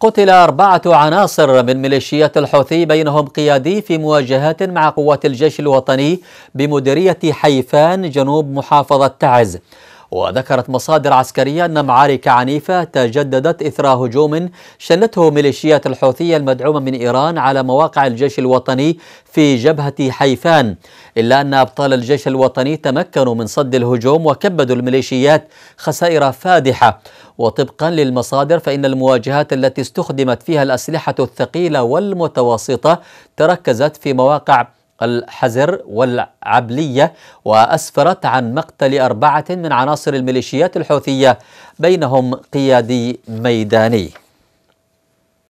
قتل أربعة عناصر من ميليشيات الحوثي بينهم قيادي في مواجهات مع قوات الجيش الوطني بمديرية حيفان جنوب محافظة تعز وذكرت مصادر عسكرية أن معارك عنيفة تجددت إثر هجوم شنته ميليشيات الحوثية المدعومة من إيران على مواقع الجيش الوطني في جبهة حيفان إلا أن أبطال الجيش الوطني تمكنوا من صد الهجوم وكبدوا الميليشيات خسائر فادحة وطبقا للمصادر فإن المواجهات التي استخدمت فيها الأسلحة الثقيلة والمتوسطة تركزت في مواقع الحزر والعبلية وأسفرت عن مقتل أربعة من عناصر الميليشيات الحوثية بينهم قيادي ميداني